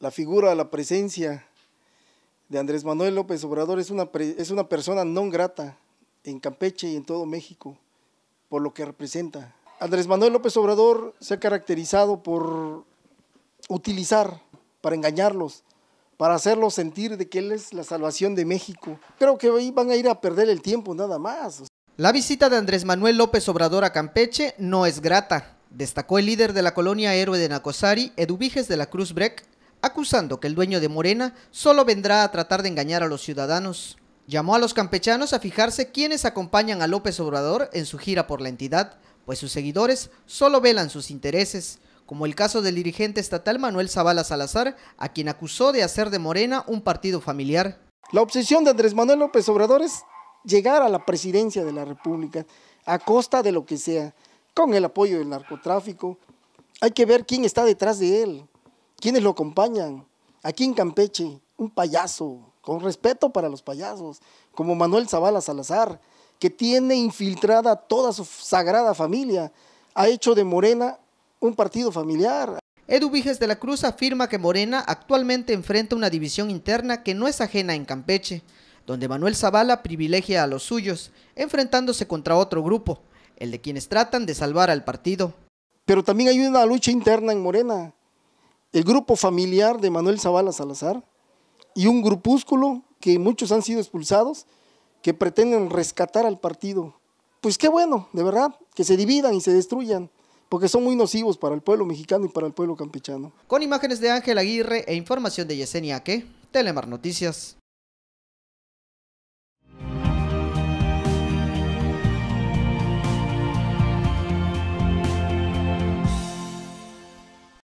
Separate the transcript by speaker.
Speaker 1: la figura, la presencia de Andrés Manuel López Obrador es una, es una persona no grata en Campeche y en todo México por lo que representa. Andrés Manuel López Obrador se ha caracterizado por utilizar para engañarlos, para hacerlos sentir de que él es la salvación de México. Creo que ahí van a ir a perder el tiempo nada más.
Speaker 2: La visita de Andrés Manuel López Obrador a Campeche no es grata, destacó el líder de la colonia héroe de Nacosari, Edubiges de la Cruz Breck, acusando que el dueño de Morena solo vendrá a tratar de engañar a los ciudadanos. Llamó a los campechanos a fijarse quiénes acompañan a López Obrador en su gira por la entidad, pues sus seguidores solo velan sus intereses, como el caso del dirigente estatal Manuel Zavala Salazar, a quien acusó de hacer de Morena un partido familiar. La obsesión de Andrés
Speaker 1: Manuel López Obrador es llegar a la presidencia de la República, a costa de lo que sea, con el apoyo del narcotráfico. Hay que ver quién está detrás de él. Quienes lo acompañan? Aquí en Campeche, un payaso, con respeto para los payasos, como Manuel Zavala Salazar, que tiene infiltrada toda su sagrada familia, ha hecho de Morena un partido familiar. Edu Viges de la Cruz
Speaker 2: afirma que Morena actualmente enfrenta una división interna que no es ajena en Campeche, donde Manuel Zavala privilegia a los suyos, enfrentándose contra otro grupo, el de quienes
Speaker 1: tratan de salvar al partido. Pero también hay una lucha interna en Morena, el grupo familiar de Manuel Zavala Salazar y un grupúsculo que muchos han sido expulsados, que pretenden rescatar al partido. Pues qué bueno, de verdad, que se dividan y se destruyan, porque son muy nocivos para el pueblo mexicano y para el pueblo campechano.
Speaker 2: Con imágenes de Ángel Aguirre e información de Yesenia Que, Telemar Noticias.